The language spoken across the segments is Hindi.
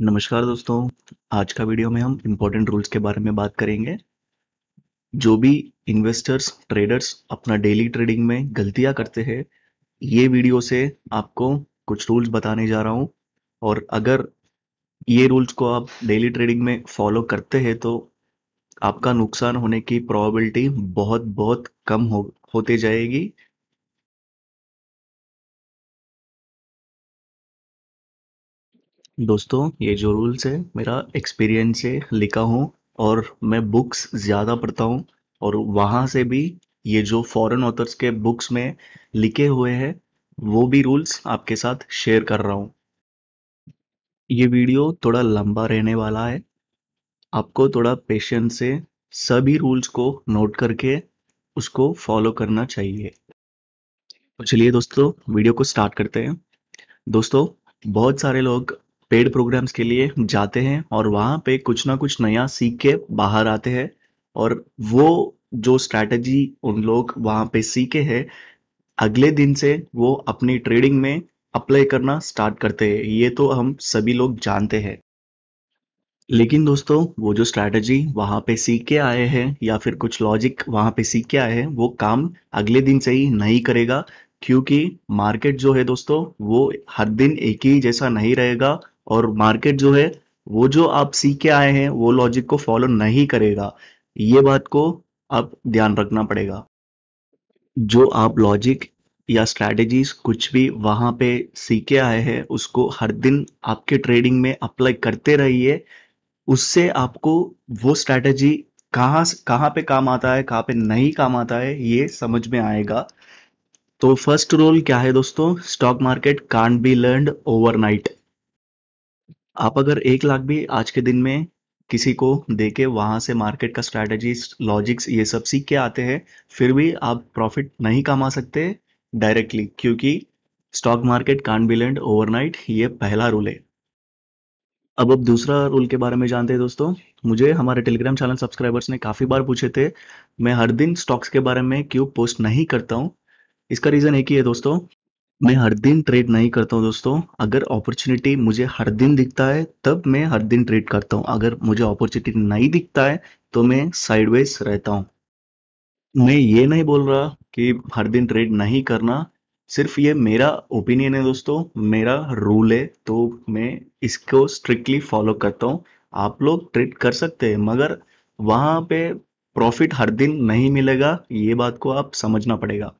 नमस्कार दोस्तों आज का वीडियो में हम इम्पोर्टेंट रूल्स के बारे में बात करेंगे जो भी इन्वेस्टर्स ट्रेडर्स अपना डेली ट्रेडिंग में गलतियां करते हैं ये वीडियो से आपको कुछ रूल्स बताने जा रहा हूँ और अगर ये रूल्स को आप डेली ट्रेडिंग में फॉलो करते हैं तो आपका नुकसान होने की प्रोबेबिलिटी बहुत बहुत कम हो होते जाएगी दोस्तों ये जो रूल्स है मेरा एक्सपीरियंस से लिखा हूँ और मैं बुक्स ज़्यादा पढ़ता हूँ और वहाँ से भी ये जो फॉरेन ऑथर्स के बुक्स में लिखे हुए हैं वो भी रूल्स आपके साथ शेयर कर रहा हूँ ये वीडियो थोड़ा लंबा रहने वाला है आपको थोड़ा पेशेंस से सभी रूल्स को नोट करके उसको फॉलो करना चाहिए तो चलिए दोस्तों वीडियो को स्टार्ट करते हैं दोस्तों बहुत सारे लोग पेड प्रोग्राम्स के लिए जाते हैं और वहां पे कुछ ना कुछ नया सीख के बाहर आते हैं और वो जो स्ट्रेटजी उन लोग वहां पे सीखे हैं अगले दिन से वो अपनी ट्रेडिंग में अप्लाई करना स्टार्ट करते हैं ये तो हम सभी लोग जानते हैं लेकिन दोस्तों वो जो स्ट्रेटजी वहां पे सीख के आए हैं या फिर कुछ लॉजिक वहां पे सीख के आए हैं वो काम अगले दिन से ही नहीं करेगा क्योंकि मार्केट जो है दोस्तों वो हर दिन एक ही जैसा नहीं रहेगा और मार्केट जो है वो जो आप सीख के आए हैं वो लॉजिक को फॉलो नहीं करेगा ये बात को आप ध्यान रखना पड़ेगा जो आप लॉजिक या स्ट्रैटेजी कुछ भी वहां पे सीखे आए हैं उसको हर दिन आपके ट्रेडिंग में अप्लाई करते रहिए उससे आपको वो स्ट्रैटेजी कहाँ कहाँ पे काम आता है कहाँ पे नहीं काम आता है ये समझ में आएगा तो फर्स्ट रोल क्या है दोस्तों stock market can't be learn overnight आप अगर एक लाख भी आज के दिन में किसी को दे के से मार्केट का स्ट्रैटेजी लॉजिक्स ये सब सीख के आते हैं फिर भी आप प्रॉफिट नहीं कमा सकते डायरेक्टली क्योंकि stock market can't be overnight ये पहला रूल है अब अब दूसरा रूल के बारे में जानते हैं दोस्तों मुझे हमारे टेलीग्राम चैनल सब्सक्राइबर्स ने काफ़ी बार पूछे थे मैं हर दिन स्टॉक्स के बारे में क्यों पोस्ट नहीं करता हूँ इसका रीज़न एक ही है दोस्तों मैं हर दिन ट्रेड नहीं करता हूँ दोस्तों अगर अपॉर्चुनिटी मुझे हर दिन दिखता है तब मैं हर दिन ट्रेड करता हूँ अगर मुझे अपॉर्चुनिटी नहीं दिखता है तो मैं साइडवेज रहता हूँ मैं ये नहीं बोल रहा कि हर दिन ट्रेड नहीं करना सिर्फ ये मेरा ओपिनियन है दोस्तों मेरा रूल है तो मैं इसको स्ट्रिक्टली फॉलो करता हूँ आप लोग ट्रेड कर सकते हैं मगर वहां पे प्रॉफिट हर दिन नहीं मिलेगा ये बात को आप समझना पड़ेगा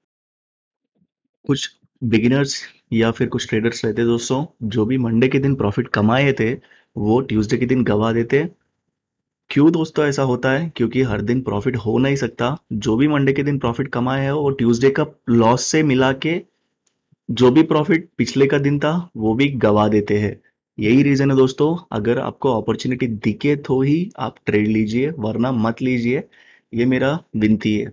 कुछ बिगिनर्स या फिर कुछ ट्रेडर्स रहते दोस्तों जो भी मंडे के दिन प्रॉफिट कमाए थे वो ट्यूसडे के दिन गवा देते क्यों दोस्तों ऐसा होता है क्योंकि हर दिन प्रॉफिट हो नहीं सकता जो भी मंडे के दिन प्रॉफिट कमाया है वो ट्यूसडे का लॉस से मिला के जो भी प्रॉफिट पिछले का दिन था वो भी गवा देते हैं यही रीजन है दोस्तों अगर आपको अपॉर्चुनिटी दिखे तो ही आप ट्रेड लीजिए वरना मत लीजिए ये मेरा विनती है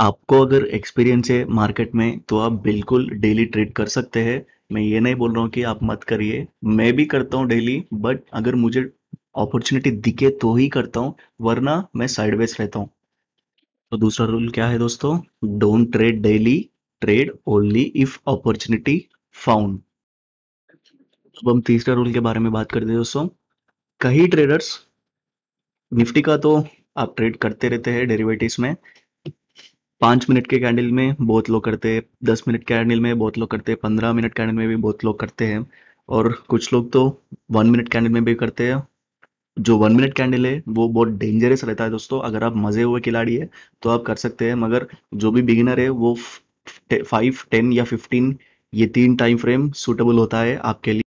आपको अगर एक्सपीरियंस है मार्केट में तो आप बिल्कुल डेली ट्रेड कर सकते हैं मैं ये नहीं बोल रहा हूँ कि आप मत करिए मैं भी करता हूँ डेली बट अगर मुझे अपॉर्चुनिटी दिखे तो ही करता हूँ वरना मैं साइडवेज रहता हूँ तो दूसरा रूल क्या है दोस्तों don't trade daily trade only if opportunity found अब हम तीसरा रूल के बारे में बात करते हैं दोस्तों कई ट्रेडर्स निफ्टी का तो आप ट्रेड करते रहते हैं डेरिवेटिव्स में पाँच मिनट के कैंडल में बहुत लोग करते हैं दस मिनट कैंडल में बहुत लोग करते हैं पंद्रह मिनट कैंडल में भी बहुत लोग करते हैं और कुछ लोग तो वन मिनट कैंडल में भी करते हैं जो वन मिनट कैंडल है वो बहुत डेंजरस रहता है दोस्तों अगर आप मजे हुए खिलाड़ी है तो आप कर सकते हैं मगर जो भी बिगिनर है वो फाइव टेन या फिफ्टीन ये तीन टाइम फ्रेम सूटेबल होता है आपके लिए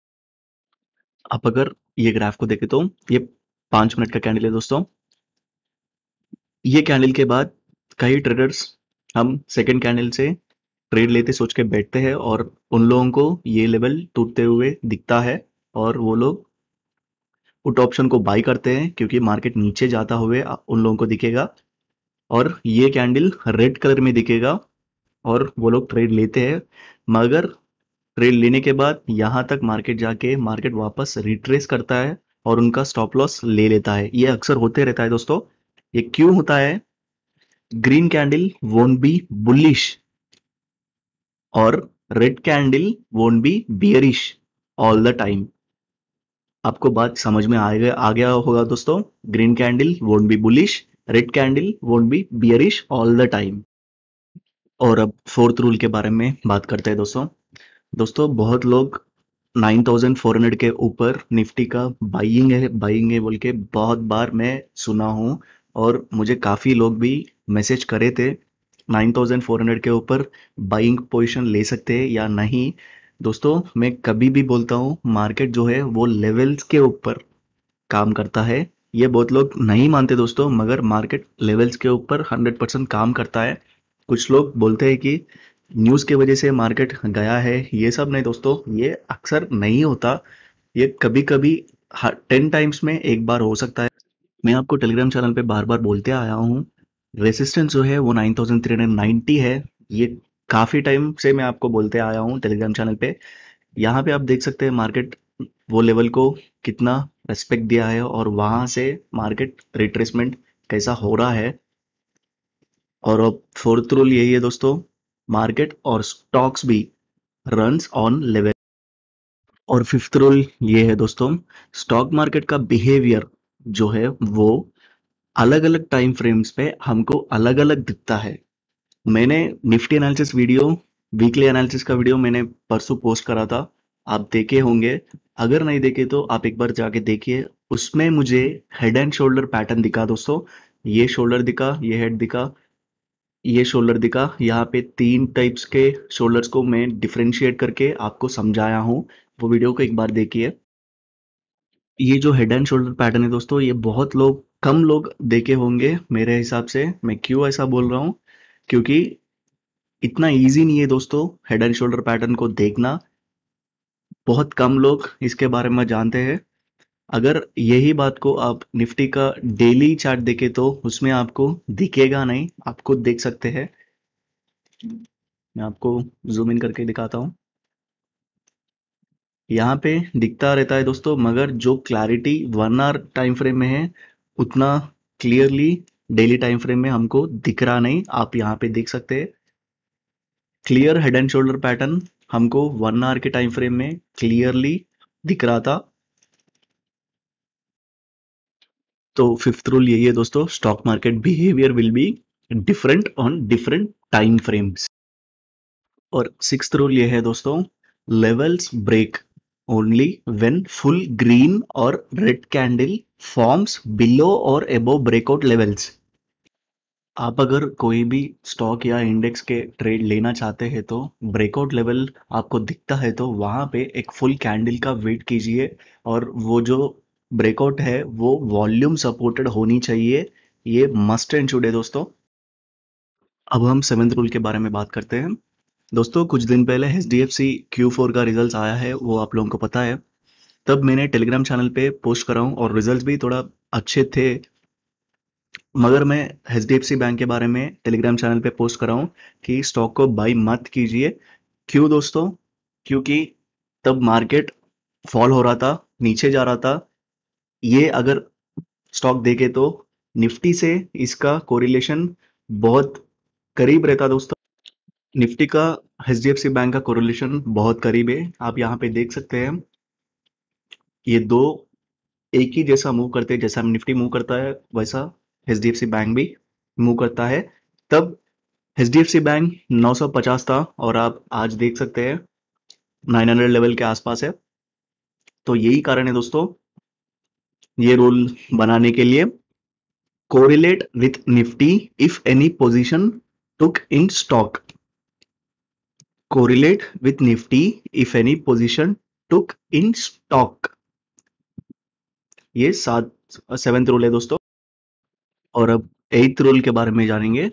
आप अगर ये ग्राफ को देखे तो ये पांच मिनट का कैंडल है दोस्तों ये कैंडल के बाद कई ट्रेडर्स हम सेकेंड कैंडल से ट्रेड लेते सोच के बैठते हैं और उन लोगों को ये लेवल टूटते हुए दिखता है और वो लोग पुट ऑप्शन को बाई करते हैं क्योंकि मार्केट नीचे जाता हुए उन लोगों को दिखेगा और ये कैंडल रेड कलर में दिखेगा और वो लोग ट्रेड लेते हैं मगर ट्रेड लेने के बाद यहाँ तक मार्केट जाके मार्केट वापस रिट्रेस करता है और उनका स्टॉप लॉस ले लेता है ये अक्सर होते रहता है दोस्तों ये क्यों होता है green candle won't be bullish और red candle won't be bearish all the time आपको बात समझ में आ गया आ गया होगा दोस्तों green candle won't be bullish red candle won't be bearish all the time और अब फोर्थ रूल के बारे में बात करते हैं दोस्तों दोस्तों बहुत लोग 9400 के ऊपर निफ्टी का बाइंग है बाइंग है बोल के बहुत बार मैं सुना हूँ और मुझे काफ़ी लोग भी मैसेज करे थे 9400 के ऊपर बाइंग पोजीशन ले सकते हैं या नहीं दोस्तों मैं कभी भी बोलता हूँ मार्केट जो है वो लेवल्स के ऊपर काम करता है ये बहुत लोग नहीं मानते दोस्तों मगर मार्केट लेवल्स के ऊपर 100 परसेंट काम करता है कुछ लोग बोलते हैं कि न्यूज़ के वजह से मार्केट गया है ये सब नहीं दोस्तों ये अक्सर नहीं होता ये कभी कभी टेन टाइम्स में एक बार हो सकता है मैं आपको टेलीग्राम चैनल पे बार बार बोलते आया हूँ रेसिस्टेंस जो है वो 9390 है ये काफ़ी टाइम से मैं आपको बोलते आया हूँ टेलीग्राम चैनल पे यहाँ पे आप देख सकते हैं मार्केट वो लेवल को कितना रेस्पेक्ट दिया है और वहां से मार्केट रिट्रेसमेंट कैसा हो रहा है और अब फोर्थ रूल यही है दोस्तों मार्केट और स्टॉक्स भी रन ऑन लेवल और फिफ्थ रूल ये है दोस्तों स्टॉक मार्केट का बिहेवियर जो है वो अलग अलग टाइम फ्रेम्स पे हमको अलग अलग दिखता है मैंने Nifty analysis video weekly analysis का वीडियो मैंने परसों पोस्ट करा था आप देखे होंगे अगर नहीं देखे तो आप एक बार जाके देखिए उसमें मुझे हेड एंड शोल्डर पैटर्न दिखा दोस्तों ये शोल्डर दिखा ये हेड दिखा ये शोल्डर दिखा यहाँ पे तीन टाइप्स के शोल्डर्स को मैं डिफ्रेंशिएट करके आपको समझाया हूँ वो वीडियो को एक बार देखिए ये जो हेड एंड शोल्डर पैटर्न है दोस्तों ये बहुत लोग कम लोग देखे होंगे मेरे हिसाब से मैं क्यों ऐसा बोल रहा हूँ क्योंकि इतना इजी नहीं है दोस्तों हेड एंड शोल्डर पैटर्न को देखना बहुत कम लोग इसके बारे में जानते हैं अगर यही बात को आप निफ्टी का डेली चार्ट देखे तो उसमें आपको दिखेगा नहीं आप खुद देख सकते हैं मैं आपको जूम इन करके दिखाता हूं यहाँ पे दिखता रहता है दोस्तों मगर जो clarity one hour time frame में है उतना क्लियरली डेली टाइम फ्रेम में हमको दिख रहा नहीं आप यहाँ पे देख सकते हैं clear head and shoulder pattern हमको वन आवर के टाइम फ्रेम में क्लियरली दिख रहा था तो फिफ्थ रूल यही है दोस्तों stock market behaviour will be different on different time frames और सिक्स रूल ये है दोस्तों levels break only when full green or red candle forms below or above breakout levels. आप अगर कोई भी स्टॉक या इंडेक्स के ट्रेड लेना चाहते हैं तो ब्रेकआउट लेवल आपको दिखता है तो वहां पे एक फुल कैंडल का वेट कीजिए और वो जो ब्रेकआउट है वो वॉल्यूम सपोर्टेड होनी चाहिए ये मस्ट एंड चुडे दोस्तों अब हम सेवेंथ रूल के बारे में बात करते हैं दोस्तों कुछ दिन पहले H D F C Q four का रिजल्ट आया है वो आप लोगों को पता है तब मैंने टेलीग्राम चैनल पे पोस्ट करा हूँ और रिजल्ट भी थोड़ा अच्छे थे मगर मैं H D F C bank के बारे में टेलीग्राम चैनल पे पोस्ट करा हूँ कि स्टॉक को बाई मत कीजिए क्यों दोस्तों क्योंकि तब मार्केट फॉल हो रहा था नीचे जा रहा था ये अगर स्टॉक देखे तो निफ्टी से इसका कोरिलेशन बहुत करीब रहता दोस्तों निफ्टी का H D F C bank का कोरिलेशन बहुत करीब है आप यहाँ पे देख सकते हैं ये दो एक ही जैसा मूव करते हैं जैसा निफ्टी मूव करता है वैसा H D F C bank भी मूव करता है तब H D F C bank 950 था और आप आज देख सकते हैं 900 लेवल के आसपास है तो यही कारण है दोस्तों ये रूल बनाने के लिए correlate with Nifty if any position took in stock correlate with Nifty if any position took in stock. ये सात सेवेंथ रूल है दोस्तों और अब एथ रूल के बारे में जानेंगे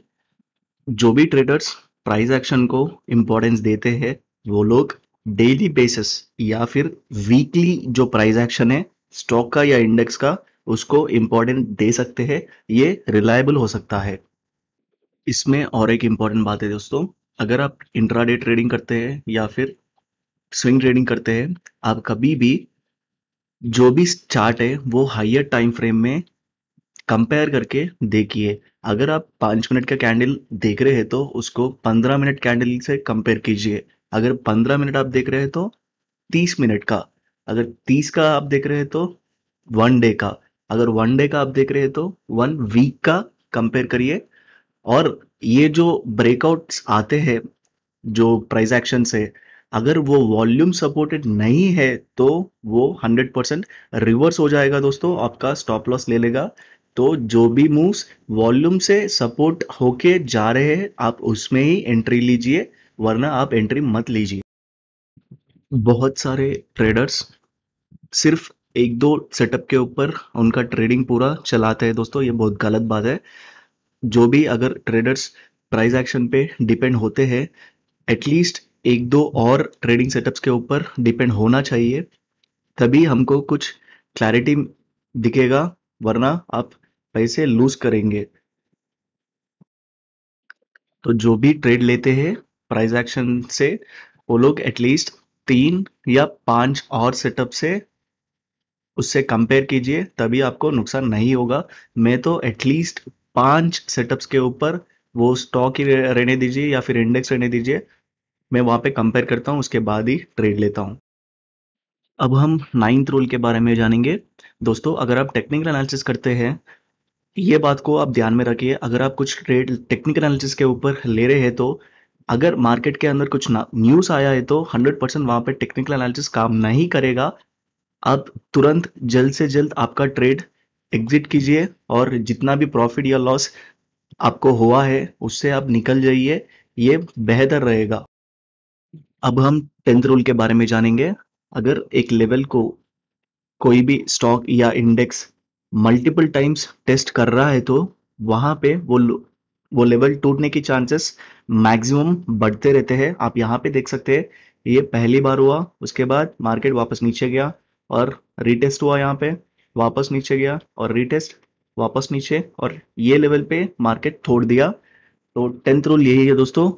जो भी ट्रेडर्स प्राइस एक्शन को इम्पोर्टेंस देते हैं वो लोग डेली बेसिस या फिर वीकली जो प्राइस एक्शन है स्टॉक का या इंडेक्स का उसको इम्पोर्टेंस दे सकते हैं ये रिलायबल हो सकता है इसमें और एक इम्पोर्टेंट बात है दोस्तों अगर आप इंट्राडे ट्रेडिंग करते हैं या फिर स्विंग ट्रेडिंग करते हैं आप कभी भी जो भी चार्ट है वो हाइयर टाइम फ्रेम में कंपेयर करके देखिए अगर आप पाँच मिनट का कैंडल देख रहे हैं तो उसको पंद्रह मिनट कैंडल से कंपेयर कीजिए अगर पंद्रह मिनट आप देख रहे हैं तो तीस मिनट का अगर तीस का आप देख रहे हैं तो वन डे का अगर वन डे का आप देख रहे हैं तो वन वीक का कंपेयर करिए और ये जो ब्रेकआउट्स आते हैं जो प्राइस एक्शन से अगर वो वॉल्यूम सपोर्टेड नहीं है तो वो 100 परसेंट रिवर्स हो जाएगा दोस्तों आपका स्टॉप लॉस ले लेगा तो जो भी मूव्स वॉल्यूम से सपोर्ट होके जा रहे हैं आप उसमें ही एंट्री लीजिए वरना आप एंट्री मत लीजिए बहुत सारे ट्रेडर्स सिर्फ एक दो सेटअप के ऊपर उनका ट्रेडिंग पूरा चलाते हैं दोस्तों ये बहुत गलत बात है जो भी अगर ट्रेडर्स प्राइस एक्शन पे डिपेंड होते हैं एटलीस्ट एक दो और ट्रेडिंग सेटअप्स के ऊपर डिपेंड होना चाहिए तभी हमको कुछ क्लैरिटी दिखेगा वरना आप पैसे लूज करेंगे तो जो भी ट्रेड लेते हैं प्राइस एक्शन से वो लोग एटलीस्ट तीन या पांच और सेटअप से उससे कंपेयर कीजिए तभी आपको नुकसान नहीं होगा मैं तो एटलीस्ट पांच सेटअप्स के ऊपर वो स्टॉक ही रहने दीजिए या फिर इंडेक्स रहने दीजिए मैं वहां पे कंपेयर करता हूँ उसके बाद ही ट्रेड लेता हूँ अब हम नाइन्थ रूल के बारे में जानेंगे दोस्तों अगर आप टेक्निकल एनालिसिस करते हैं ये बात को आप ध्यान में रखिए अगर आप कुछ ट्रेड टेक्निकल एनालिसिस के ऊपर ले रहे हैं तो अगर मार्केट के अंदर कुछ न्यूज़ आया है तो 100 परसेंट वहां पर टेक्निकल एनालिसिस काम नहीं करेगा आप तुरंत जल्द से जल्द आपका ट्रेड एग्जिट कीजिए और जितना भी प्रॉफिट या लॉस आपको हुआ है उससे आप निकल जाइए ये बेहतर रहेगा अब हम टेंथ रूल के बारे में जानेंगे अगर एक लेवल को कोई भी स्टॉक या इंडेक्स मल्टीपल टाइम्स टेस्ट कर रहा है तो वहां पे वो वो लेवल टूटने की चांसेस मैक्सिमम बढ़ते रहते हैं आप यहाँ पे देख सकते हैं ये पहली बार हुआ उसके बाद मार्केट वापस नीचे गया और रिटेस्ट हुआ यहाँ पे वापस नीचे गया और रीटेस्ट वापस नीचे और ये लेवल पे मार्केट छोड़ दिया तो टेंथ रूल यही है दोस्तों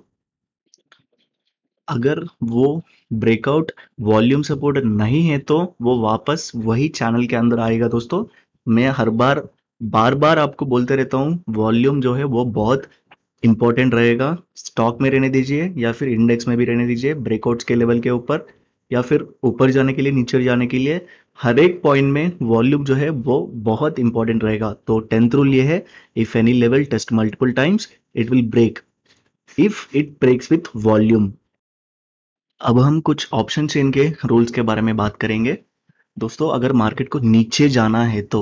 अगर वो ब्रेकआउट वॉल्यूम सपोर्ट नहीं है तो वो वापस वही चैनल के अंदर आएगा दोस्तों मैं हर बार बार बार आपको बोलते रहता हूँ वॉल्यूम जो है वो बहुत इंपॉर्टेंट रहेगा स्टॉक में रहने दीजिए या फिर इंडेक्स में भी रहने दीजिए ब्रेकआउट्स के लेवल के ऊपर या फिर ऊपर जाने के लिए नीचे जाने के लिए हर एक पॉइंट में वॉल्यूम जो है वो बहुत इंपॉर्टेंट रहेगा तो टेंथ रूल ये है if any level test multiple times it will break if it breaks with volume अब हम कुछ ऑप्शन चेन के रूल्स के बारे में बात करेंगे दोस्तों अगर मार्केट को नीचे जाना है तो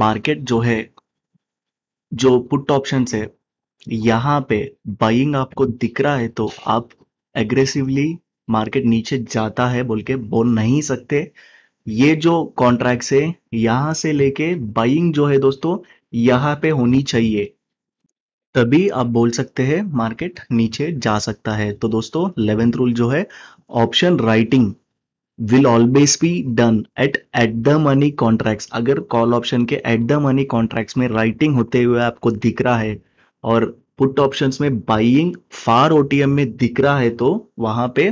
मार्केट जो है जो पुट ऑप्शन है यहाँ पे बाइंग आपको दिख रहा है तो आप एग्रेसिवली मार्केट नीचे जाता है बोल के बोल नहीं सकते ये जो कॉन्ट्रैक्ट है यहां से लेके बाइंग जो है दोस्तों यहां पे होनी चाहिए तभी आप बोल सकते हैं मार्केट नीचे जा सकता है तो दोस्तों लेवेंथ रूल जो है option writing will always be done at at the money contract अगर कॉल ऑप्शन के एट द मनी कॉन्ट्रैक्ट में राइटिंग होते हुए आपको दिख रहा है और पुट ऑप्शन में बाइंग फार ओटीएम में दिख रहा है तो वहां पे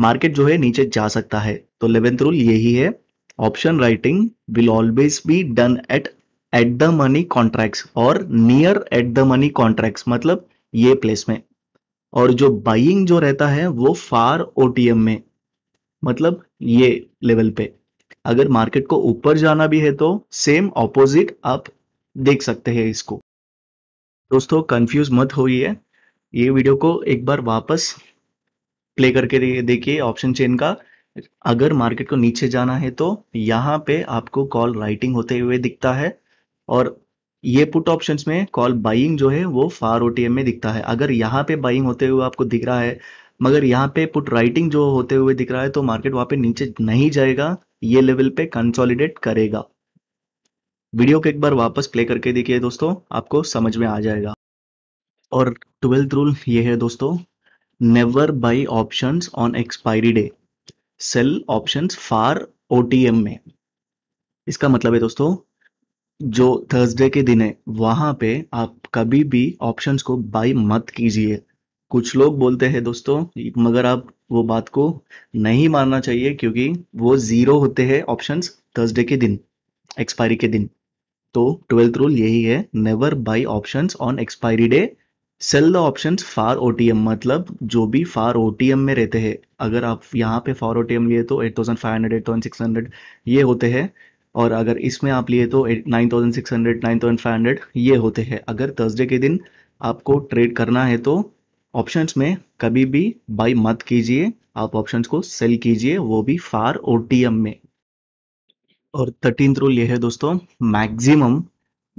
मार्केट जो है नीचे जा सकता है तो लेवेंथ रूल यही है option writing will always be done at at the money contracts और near at the money contracts मतलब ये प्लेस में और जो बाइंग जो रहता है वो फार ओटीएम में मतलब ये लेवल पे अगर मार्केट को ऊपर जाना भी है तो सेम ऑपोजिट आप देख सकते हैं इसको दोस्तों कंफ्यूज मत होइए ये वीडियो को एक बार वापस प्ले करके देखिए ऑप्शन चेन का अगर मार्केट को नीचे जाना है तो यहाँ पे आपको कॉल राइटिंग होते हुए दिखता है और ये पुट ऑप्शन में कॉल बाइंग जो है वो फार ओटीएम में दिखता है अगर यहाँ पे बाइंग होते हुए आपको दिख रहा है मगर यहाँ पे पुट राइटिंग जो होते हुए दिख रहा है तो मार्केट वहां पे नीचे नहीं जाएगा ये लेवल पे कंसोलिडेट करेगा वीडियो को एक बार वापस प्ले करके देखिए दोस्तों आपको समझ में आ जाएगा और ट्वेल्थ रूल ये है दोस्तों never buy options on expiry day sell options far OTM में इसका मतलब है दोस्तों जो थर्सडे के दिन है वहां पे आप कभी भी ऑप्शन को बाई मत कीजिए कुछ लोग बोलते हैं दोस्तों मगर आप वो बात को नहीं मानना चाहिए क्योंकि वो जीरो होते हैं ऑप्शन थर्सडे के दिन एक्सपायरी के दिन तो ट्वेल्थ रूल यही है never buy option on expiry day sell the option far O मतलब जो भी फार ओ में रहते हैं अगर आप यहाँ पे फार ओ लिए तो eight eight thousand thousand five hundred six hundred ये होते हैं और अगर इसमें आप लिए तो nine nine thousand thousand six hundred five hundred ये होते हैं अगर थर्सडे के दिन आपको ट्रेड करना है तो ऑप्शन में कभी भी बाई मत कीजिए आप ऑप्शन को सेल कीजिए वो भी फार ओ टी एम में और थर्टीन रूल ये है दोस्तों मैक्सिमम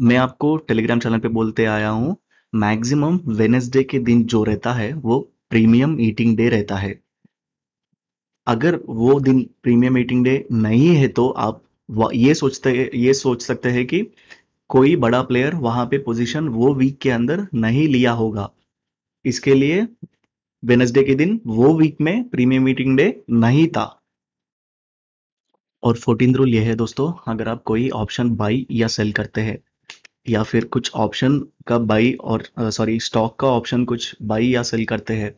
मैं आपको टेलीग्राम चैनल पे बोलते आया हूँ मैक्सिमम वेनेसडे के दिन जो रहता है वो प्रीमियम ईटिंग डे रहता है अगर वो दिन प्रीमियम ईटिंग डे नहीं है तो आप ये सोचते ये सोच सकते हैं कि कोई बड़ा प्लेयर वहां पे पोजीशन वो वीक के अंदर नहीं लिया होगा इसके लिए वेनेसडे के दिन वो वीक में प्रीमियम मीटिंग डे नहीं था और फोर्टीन रूल यह है दोस्तों अगर आप कोई ऑप्शन बाई या सेल करते हैं या फिर कुछ ऑप्शन का बाई और सॉरी स्टॉक का ऑप्शन कुछ बाई या सेल करते हैं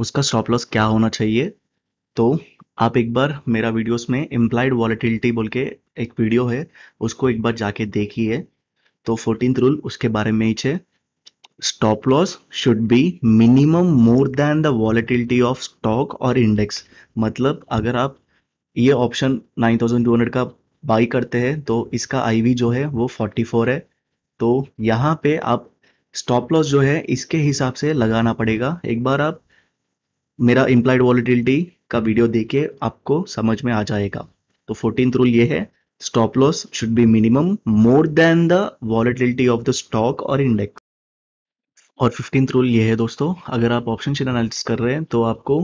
उसका स्टॉप लॉस क्या होना चाहिए तो आप एक बार मेरा वीडियोस में इम्प्लाइड वॉलिटिलिटी बोल के एक वीडियो है उसको एक बार जाके देखिए तो फोर्टीन रूल उसके बारे में ही stop loss should be minimum more than the volatility of stock और इंडेक्स मतलब अगर आप ये ऑप्शन 9200 का बाई करते हैं तो इसका आईवी जो है वो 44 है तो यहाँ पे आप स्टॉप लॉस जो है इसके हिसाब से लगाना पड़ेगा एक बार आप मेरा इम्प्लाइड वॉलिटिलिटी का वीडियो देखिए आपको समझ में आ जाएगा तो फोर्टीन रूल ये है stop loss should be minimum more than the volatility of the stock और इंडेक्स और फिफ्टींथ रूल ये है दोस्तों अगर आप ऑप्शन चेन एनालिसिस कर रहे हैं तो आपको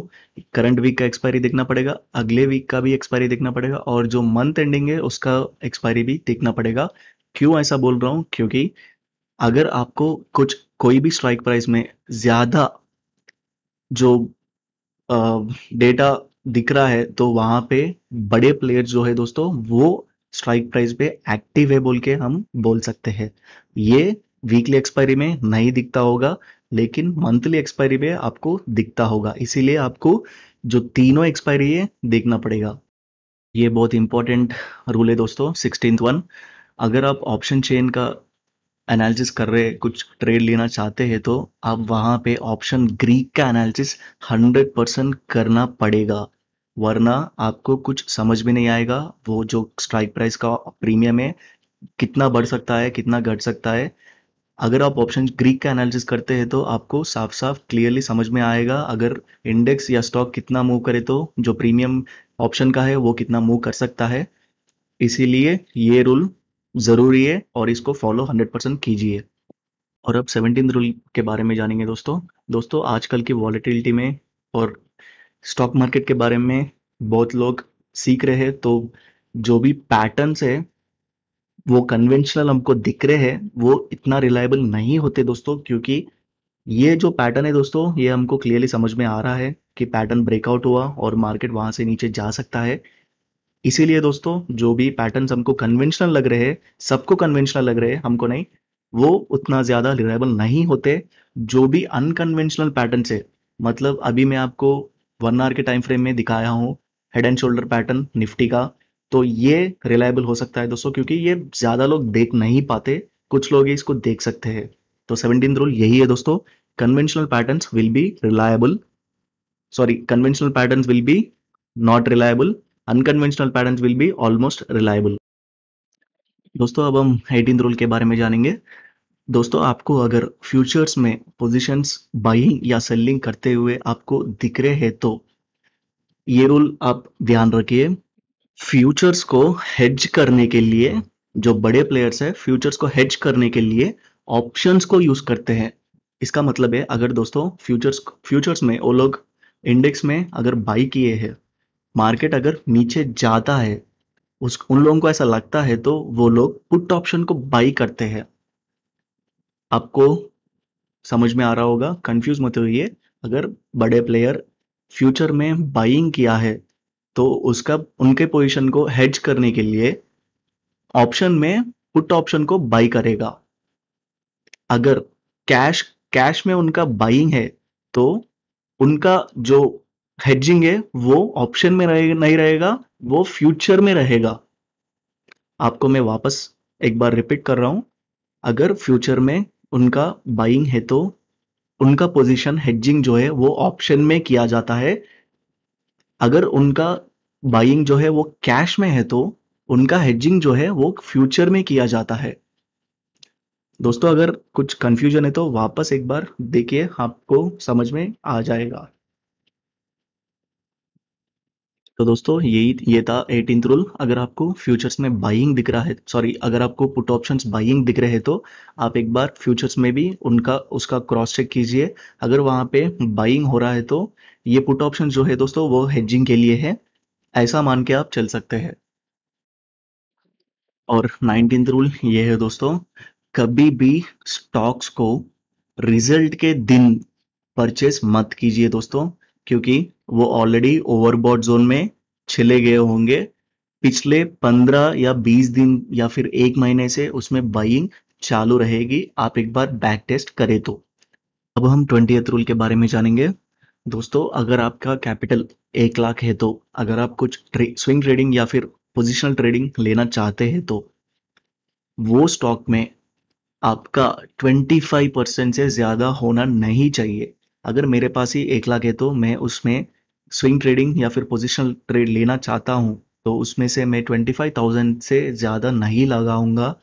करंट वीक का एक्सपायरी देखना पड़ेगा अगले वीक का भी एक्सपायरी देखना पड़ेगा और जो मंथ एंडिंग है उसका एक्सपायरी भी देखना पड़ेगा क्यों ऐसा बोल रहा हूं क्योंकि अगर आपको कुछ कोई भी स्ट्राइक प्राइस में ज़्यादा जो डेटा दिख रहा है तो वहां पे बड़े प्लेयर जो है दोस्तों वो स्ट्राइक प्राइस पे एक्टिव है बोल के हम बोल सकते हैं ये वीकली एक्सपायरी में नहीं दिखता होगा लेकिन मंथली एक्सपायरी में आपको दिखता होगा इसीलिए आपको जो तीनों एक्सपायरी है देखना पड़ेगा ये बहुत इंपॉर्टेंट रूल है दोस्तों सिक्सटींथ वन अगर आप ऑप्शन चेन का एनालिसिस कर रहे कुछ ट्रेड लेना चाहते हैं तो आप वहां पे ऑप्शन ग्रीक का एनालिसिस 100 परसेंट करना पड़ेगा वरना आपको कुछ समझ में नहीं आएगा वो जो स्ट्राइक प्राइस का प्रीमियम है कितना बढ़ सकता है कितना घट सकता है अगर आप ऑप्शन ग्रीक का एनालिसिस करते हैं तो आपको साफ साफ क्लियरली समझ में आएगा अगर इंडेक्स या स्टॉक कितना मूव करे तो जो प्रीमियम ऑप्शन का है वो कितना मूव कर सकता है इसीलिए ये रूल ज़रूरी है और इसको फॉलो हंड्रेड परसेंट कीजिए और अब सेवनटीन रूल के बारे में जानेंगे दोस्तों दोस्तों आजकल की वॉलिटिलिटी में और स्टॉक मार्केट के बारे में बहुत लोग सीख रहे हैं तो जो भी पैटर्न्स है वो कन्वेंशनल हमको दिख रहे हैं वो इतना रिलायबल नहीं होते दोस्तों क्योंकि ये जो पैटर्न है दोस्तों ये हमको क्लियरली समझ में आ रहा है कि पैटर्न ब्रेकआउट हुआ और मार्केट वहां से नीचे जा सकता है इसीलिए दोस्तों जो भी पैटर्न हमको कन्वेंशनल लग रहे हैं सबको कन्वेंशनल लग रहे हैं हमको नहीं वो उतना ज्यादा रिलायबल नहीं होते जो भी अनकन्वेंशनल पैटर्न है मतलब अभी मैं आपको वन आवर के टाइम फ्रेम में दिखाया हूँ head and shoulder pattern Nifty का तो ये रिलायबल हो सकता है दोस्तों क्योंकि ये ज्यादा लोग देख नहीं पाते कुछ लोग इसको देख सकते हैं तो सेवनटीन रूल यही है दोस्तों conventional pattern will be reliable sorry conventional pattern will be not reliable unconventional pattern will be almost reliable दोस्तों अब हम एटीन रूल के बारे में जानेंगे दोस्तों आपको अगर फ्यूचर्स में पोजीशंस बाइंग या सेलिंग करते हुए आपको दिख रहे हैं तो ये रूल आप ध्यान रखिए फ्यूचर्स को हेज करने के लिए जो बड़े प्लेयर्स है फ्यूचर्स को हेज करने के लिए ऑप्शंस को यूज करते हैं इसका मतलब है अगर दोस्तों फ्यूचर्स फ्यूचर्स में वो लोग इंडेक्स में अगर बाई किए हैं मार्केट अगर नीचे जाता है उस उन लोगों को ऐसा लगता है तो वो लोग पुट ऑप्शन को बाई करते हैं आपको समझ में आ रहा होगा कंफ्यूज मत होइए अगर बड़े प्लेयर फ्यूचर में बाइंग किया है तो उसका उनके पोजीशन को हेज करने के लिए ऑप्शन में पुट ऑप्शन को बाई करेगा अगर कैश कैश में उनका बाइंग है तो उनका जो हेजिंग है वो ऑप्शन में रहे, नहीं रहेगा वो फ्यूचर में रहेगा आपको मैं वापस एक बार रिपीट कर रहा हूं अगर फ्यूचर में उनका बाइंग है तो उनका पोजीशन हेजिंग जो है वो ऑप्शन में किया जाता है अगर उनका बाइंग जो है वो कैश में है तो उनका हेजिंग जो है वो फ्यूचर में किया जाता है दोस्तों अगर कुछ कंफ्यूजन है तो वापस एक बार देखिए आपको समझ में आ जाएगा तो दोस्तों यही ये था एटीन रूल अगर आपको फ्यूचर्स में बाइंग दिख रहा है सॉरी अगर आपको पुट ऑप्शंस बाइंग दिख रहे हैं तो आप एक बार फ्यूचर्स में भी उनका उसका क्रॉस चेक कीजिए अगर वहां पे बाइंग हो रहा है तो ये पुट ऑप्शन जो है दोस्तों वो हेजिंग के लिए है ऐसा मान के आप चल सकते हैं और नाइनटीन रूल ये है दोस्तों कभी भी स्टॉक्स को रिजल्ट के दिन परचेस मत कीजिए दोस्तों क्योंकि वो ऑलरेडी ओवरबॉड जोन में छिले गए होंगे पिछले पंद्रह या बीस दिन या फिर एक महीने से उसमें बाइंग चालू रहेगी आप एक बार बैक टेस्ट करें तो अब हम ट्वेंटी रूल के बारे में जानेंगे दोस्तों अगर आपका कैपिटल एक लाख है तो अगर आप कुछ ट्रे, स्विंग ट्रेडिंग या फिर पोजिशनल ट्रेडिंग लेना चाहते हैं तो वो स्टॉक में आपका 25 परसेंट से ज़्यादा होना नहीं चाहिए अगर मेरे पास ही एक लाख है तो मैं उसमें स्विंग ट्रेडिंग या फिर पोजिशनल ट्रेड लेना चाहता हूँ तो उसमें से मैं ट्वेंटी फाइव थाउजेंड से ज़्यादा नहीं लगाऊंगा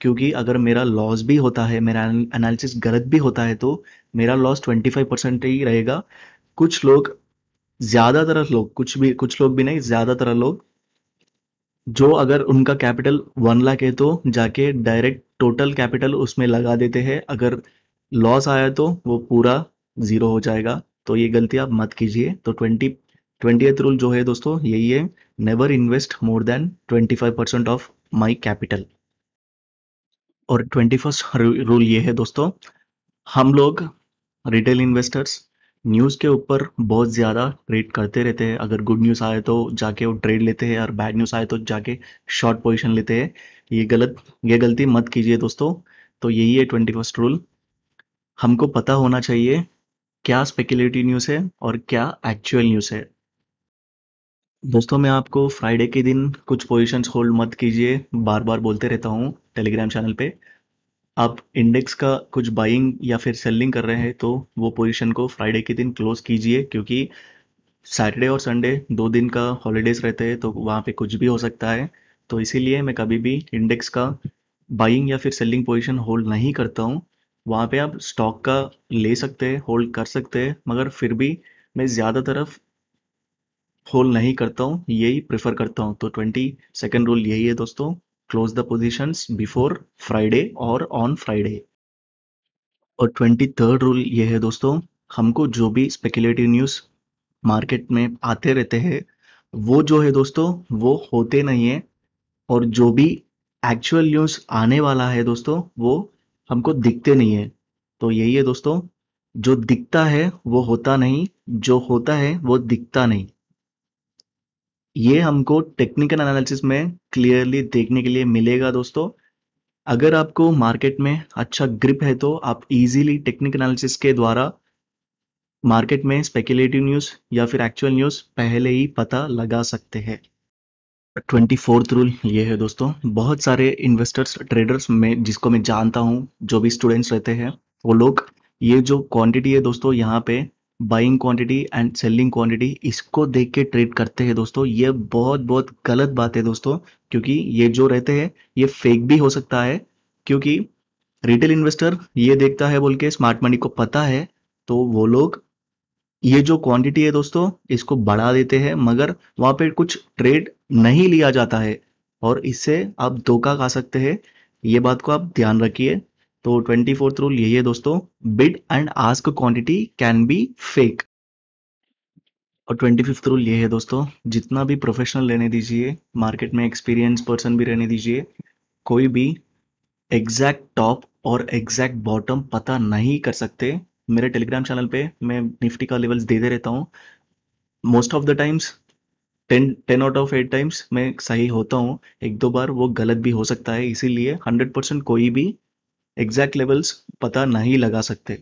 क्योंकि अगर मेरा लॉस भी होता है मेरा एनालिसिस गलत भी होता है तो मेरा लॉस ट्वेंटी फाइव परसेंट ही रहेगा कुछ लोग ज़्यादातर लोग कुछ भी कुछ लोग भी नहीं ज़्यादातर लोग जो अगर उनका कैपिटल वन लाख है तो जाके डायरेक्ट टोटल कैपिटल उसमें लगा देते हैं अगर लॉस आया तो वो पूरा ज़ीरो हो जाएगा तो ये गलती आप मत कीजिए तो ट्वेंटी ट्वेंटी रूल जो है दोस्तों यही है never invest more than twenty five percent of my capital और ट्वेंटी फर्स्ट रूल ये है दोस्तों हम लोग रिटेल इन्वेस्टर्स न्यूज़ के ऊपर बहुत ज़्यादा ट्रेड करते रहते हैं अगर गुड न्यूज़ आए तो जाके वो ट्रेड लेते हैं और बैड न्यूज़ आए तो जाके शॉर्ट पोजीशन लेते हैं ये गलत ये गलती मत कीजिए दोस्तों तो यही है ट्वेंटी फर्स्ट रूल हमको पता होना चाहिए क्या स्पेकुलेटिव न्यूज़ है और क्या एक्चुअल न्यूज़ है दोस्तों मैं आपको फ्राइडे के दिन कुछ पोजीशंस होल्ड मत कीजिए बार बार बोलते रहता हूँ टेलीग्राम चैनल पे आप इंडेक्स का कुछ बाइंग या फिर सेलिंग कर रहे हैं तो वो पोजीशन को फ्राइडे के दिन क्लोज कीजिए क्योंकि सैटरडे और संडे दो दिन का हॉलीडेज रहते हैं तो वहाँ पे कुछ भी हो सकता है तो इसीलिए मैं कभी भी इंडेक्स का बाइंग या फिर सेलिंग पोजीशन होल्ड नहीं करता हूँ वहाँ पे आप स्टॉक का ले सकते हैं होल्ड कर सकते हैं मगर फिर भी मैं ज़्यादा तरफ होल्ड नहीं करता हूँ यही प्रेफर करता हूँ तो ट्वेंटी सेकेंड रूल यही है दोस्तों close the positions before Friday और ऑन फ्राइडे और ट्वेंटी थर्ड रूल ये है दोस्तों हमको जो भी स्पेकुलेटिव न्यूज़ मार्केट में आते रहते हैं वो जो है दोस्तों वो होते नहीं है और जो भी एक्चुअल न्यूज़ आने वाला है दोस्तों वो हमको दिखते नहीं है तो यही है दोस्तों जो दिखता है वो होता नहीं जो होता है वो दिखता नहीं ये हमको टेक्निकल एनालिसिस में क्लियरली देखने के लिए मिलेगा दोस्तों अगर आपको मार्केट में अच्छा ग्रिप है तो आप इजीली टेक्निकल एनालिसिस के द्वारा मार्केट में स्पेकुलेटिव न्यूज़ या फिर एक्चुअल न्यूज़ पहले ही पता लगा सकते हैं ट्वेंटी फोर्थ रूल ये है दोस्तों बहुत सारे इन्वेस्टर्स ट्रेडर्स में जिसको मैं जानता हूँ जो भी स्टूडेंट्स रहते हैं वो लोग ये जो क्वांटिटी है दोस्तों यहाँ पे buying quantity and selling quantity इसको देख के ट्रेड करते हैं दोस्तों ये बहुत बहुत गलत बात है दोस्तों क्योंकि ये जो रहते हैं ये फेक भी हो सकता है क्योंकि रिटेल इन्वेस्टर ये देखता है बोल के स्मार्ट मनी को पता है तो वो लोग ये जो क्वांटिटी है दोस्तों इसको बढ़ा देते हैं मगर वहां पे कुछ ट्रेड नहीं लिया जाता है और इससे आप धोखा खा सकते हैं ये बात को आप ध्यान रखिए तो ट्वेंटी फोर्थ रूल यही है दोस्तों bid and ask quantity can be fake और ट्वेंटी फिफ्थ रूल ये है दोस्तों जितना भी प्रोफेशनल रहने दीजिए मार्केट में एक्सपीरियंस पर्सन भी रहने दीजिए कोई भी एग्जैक्ट टॉप और एग्जैक्ट बॉटम पता नहीं कर सकते मेरे टेलीग्राम चैनल पे मैं निफ्टी का लेवल्स दे दे रहता हूँ most of the times ten ten out of eight times मैं सही होता हूँ एक दो बार वो गलत भी हो सकता है इसीलिए हंड्रेड परसेंट कोई भी एग्जैक्ट लेवल्स पता नहीं लगा सकते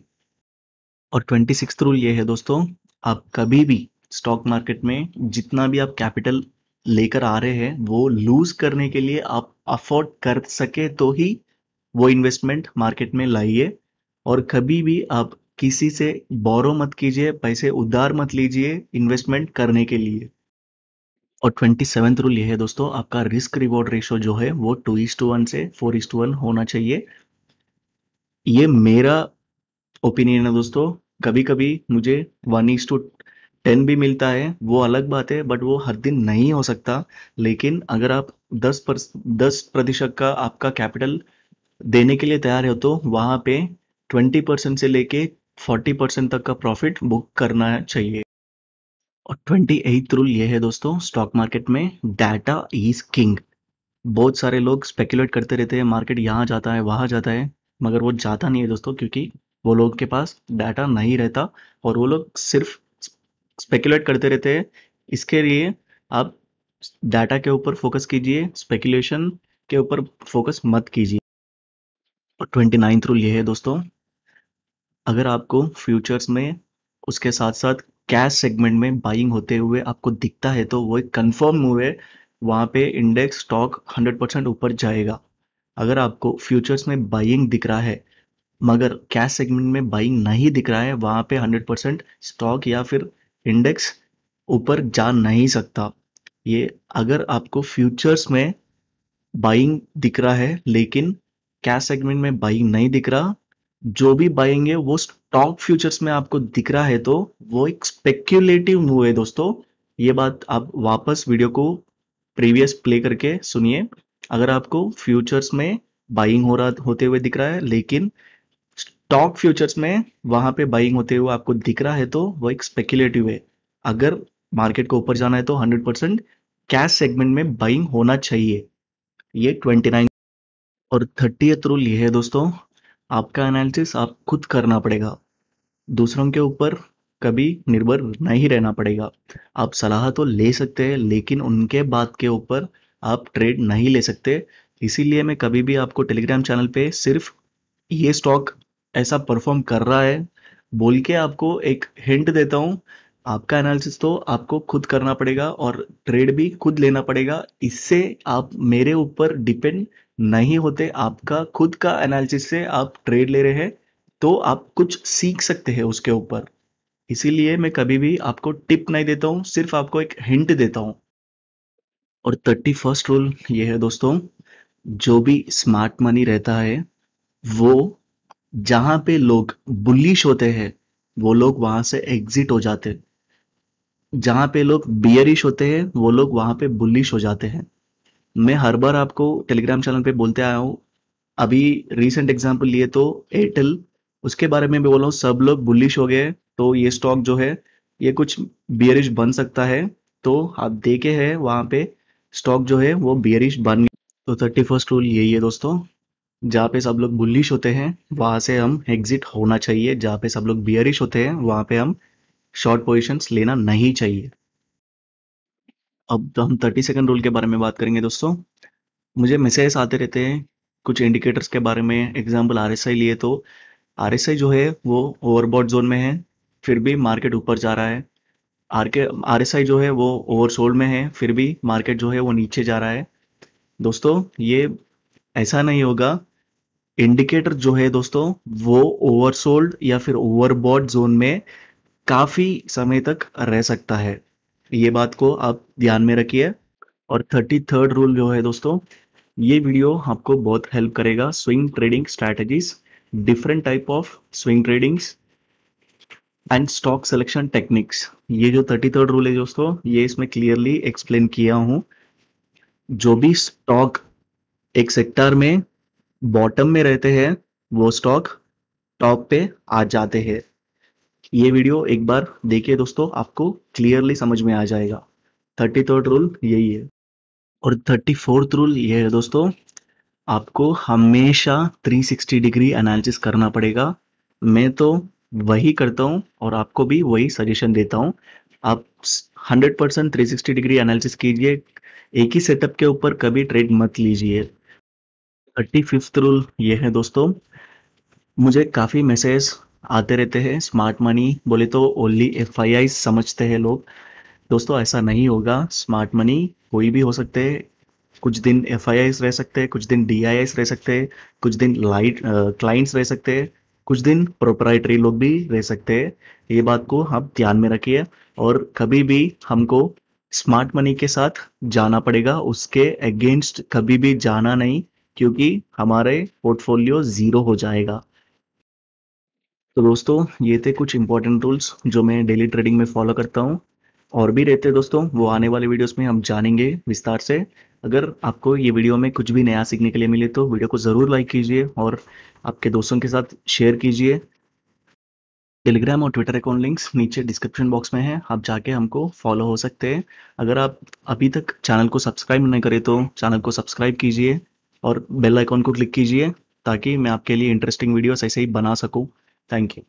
और ट्वेंटी सिक्स रूल ये है दोस्तों आप कभी भी स्टॉक मार्केट में जितना भी आप कैपिटल लेकर आ रहे हैं वो लूज करने के लिए आप अफोर्ड कर सके तो ही वो इन्वेस्टमेंट मार्केट में लाइए और कभी भी आप किसी से बोरो मत कीजिए पैसे उधार मत लीजिए इन्वेस्टमेंट करने के लिए और ट्वेंटी सेवन रूल ये है दोस्तों आपका रिस्क रिवॉर्ड रेशो जो है वो टू इज टू वन से फोर इज टू वन होना चाहिए ये मेरा ओपिनियन है दोस्तों कभी कभी मुझे वन इज टू टेन भी मिलता है वो अलग बात है बट वो हर दिन नहीं हो सकता लेकिन अगर आप दस पर दस प्रतिशत का आपका कैपिटल देने के लिए तैयार हो तो वहां पे ट्वेंटी परसेंट से लेके फोर्टी परसेंट तक का प्रॉफिट बुक करना चाहिए और ट्वेंटी एथ रूल ये है दोस्तों स्टॉक मार्केट में डाटा इज किंग बहुत सारे लोग स्पेकुलेट करते रहते हैं मार्केट यहाँ जाता है वहाँ जाता है मगर वो जाता नहीं है दोस्तों क्योंकि वो लोग के पास डाटा नहीं रहता और वो लोग सिर्फ स्पेकुलेट करते रहते हैं इसके लिए आप डाटा के ऊपर फोकस कीजिए स्पेकुलेशन के ऊपर फोकस मत कीजिए और ट्वेंटी नाइन्थ रूल ये है दोस्तों अगर आपको फ्यूचर्स में उसके साथ साथ कैश सेगमेंट में बाइंग होते हुए आपको दिखता है तो वो एक कन्फर्म मूव है वहाँ पे इंडेक्स स्टॉक 100 परसेंट ऊपर जाएगा अगर आपको फ्यूचर्स में बाइंग दिख रहा है मगर कैश सेगमेंट में बाइंग नहीं दिख रहा है वहाँ पे 100 परसेंट स्टॉक या फिर इंडेक्स ऊपर जा नहीं सकता ये अगर आपको फ्यूचर्स में बाइंग दिख रहा है लेकिन कैश सेगमेंट में बाइंग नहीं दिख रहा जो भी बाइंग है वो स्टॉक फ्यूचर्स में आपको दिख रहा है तो वो एक स्पेक्यूलेटिव मूव है दोस्तों ये बात आप वापस वीडियो को प्रीवियस प्ले करके सुनिए अगर आपको फ्यूचर्स में बाइंग हो रहा होते हुए दिख रहा है लेकिन स्टॉक फ्यूचर्स में वहां पे बाइंग होते हुए आपको दिख रहा है तो वो एक स्पेक्यूलेटिव है अगर मार्केट को ऊपर जाना है तो 100 परसेंट कैश सेगमेंट में बाइंग होना चाहिए ये 29 और थर्टी रूल ये है दोस्तों आपका एनालिसिस आप खुद करना पड़ेगा दूसरों के ऊपर कभी निर्भर नहीं रहना पड़ेगा आप सलाह तो ले सकते हैं लेकिन उनके बात के ऊपर आप ट्रेड नहीं ले सकते इसीलिए मैं कभी भी आपको टेलीग्राम चैनल पे सिर्फ ये स्टॉक ऐसा परफॉर्म कर रहा है बोल के आपको एक हिंट देता हूँ आपका एनालिसिस तो आपको खुद करना पड़ेगा और ट्रेड भी खुद लेना पड़ेगा इससे आप मेरे ऊपर डिपेंड नहीं होते आपका खुद का एनालिसिस से आप ट्रेड ले रहे हैं तो आप कुछ सीख सकते हैं उसके ऊपर इसीलिए मैं कभी भी आपको टिप नहीं देता हूँ सिर्फ आपको एक हिंट देता हूँ और थर्टी फर्स्ट रूल ये है दोस्तों जो भी स्मार्ट मनी रहता है वो जहां पे लोग बुलिश होते हैं वो लोग वहां से एग्जिट हो जाते हैं जहां पे लोग बियरिश होते हैं वो लोग वहां पे बुलिश हो जाते हैं मैं हर बार आपको टेलीग्राम चैनल पे बोलते आया हूँ अभी रिसेंट एग्जाम्पल लिए तो एयरटेल उसके बारे में बोल रहा हूँ सब लोग बुलिश हो गए तो ये स्टॉक जो है ये कुछ बियरिश बन सकता है तो आप देखे है वहाँ पे स्टॉक जो है वो बियरिश बन तो थर्टी फर्स्ट रूल यही है दोस्तों जहाँ पे सब लोग बुलिश होते हैं वहां से हम एग्जिट होना चाहिए जहाँ पे सब लोग बियरिश होते हैं वहां पे हम शॉर्ट पोजिशन लेना नहीं चाहिए अब तो हम थर्टी सेकेंड रूल के बारे में बात करेंगे दोस्तों मुझे मैसेज आते रहते हैं कुछ इंडिकेटर्स के बारे में एग्जाम्पल आर लिए तो आर जो है वो ओवरबॉट जोन में है फिर भी मार्केट ऊपर जा रहा है आर के जो है वो ओवरसोल्ड में है फिर भी मार्केट जो है वो नीचे जा रहा है दोस्तों ये ऐसा नहीं होगा इंडिकेटर जो है दोस्तों वो ओवरसोल्ड या फिर ओवरबॉट जोन में काफी समय तक रह सकता है ये बात को आप ध्यान में रखिए और थर्टी थर्ड रूल जो है दोस्तों ये वीडियो आपको बहुत हेल्प करेगा swing trading strategies different type of swing tradings and stock selection techniques ये जो थर्टी थर्ड रूल है दोस्तों ये इसमें क्लियरली एक्सप्लेन किया हूं जो भी स्टॉक एक सेक्टर में बॉटम में रहते हैं वो स्टॉक टॉप पे आ जाते हैं ये वीडियो एक बार देखिए दोस्तों आपको क्लियरली समझ में आ जाएगा थर्टी थर्ड रूल यही है और थर्टी फोर्थ रूल ये है दोस्तों आपको हमेशा 360 डिग्री एनालिसिस करना पड़ेगा मैं तो वही करता हूँ और आपको भी वही सजेशन देता हूँ आप 100 परसेंट थ्री डिग्री एनालिसिस कीजिए एक ही सेटअप के ऊपर कभी ट्रेड मत लीजिए थर्टी फिफ्थ रूल ये है दोस्तों मुझे काफ़ी मैसेज आते रहते हैं स्मार्ट मनी बोले तो ओनली एफ समझते हैं लोग दोस्तों ऐसा नहीं होगा स्मार्ट मनी कोई भी हो सकते हैं कुछ दिन एफ रह सकते हैं कुछ दिन डी रह सकते हैं कुछ दिन लाइट क्लाइंट्स रह सकते हैं कुछ दिन प्रोपराइटरी लोग भी रह सकते हैं ये बात को आप ध्यान में रखिए और कभी भी हमको स्मार्ट मनी के साथ जाना पड़ेगा उसके अगेंस्ट कभी भी जाना नहीं क्योंकि हमारे पोर्टफोलियो जीरो हो जाएगा तो दोस्तों ये थे कुछ इंपॉर्टेंट रूल्स जो मैं डेली ट्रेडिंग में फॉलो करता हूँ और भी रहते हैं दोस्तों वो आने वाले वीडियोस में हम जानेंगे विस्तार से अगर आपको ये वीडियो में कुछ भी नया सीखने के लिए मिले तो वीडियो को ज़रूर लाइक कीजिए और आपके दोस्तों के साथ शेयर कीजिए टेलीग्राम और ट्विटर अकाउंट लिंक्स नीचे डिस्क्रिप्शन बॉक्स में है आप जाके हमको फॉलो हो सकते हैं अगर आप अभी तक चैनल को सब्सक्राइब नहीं करें तो चैनल को सब्सक्राइब कीजिए और बेल आइकॉन को क्लिक कीजिए ताकि मैं आपके लिए इंटरेस्टिंग वीडियोस ऐसे ही बना सकूँ Thank you.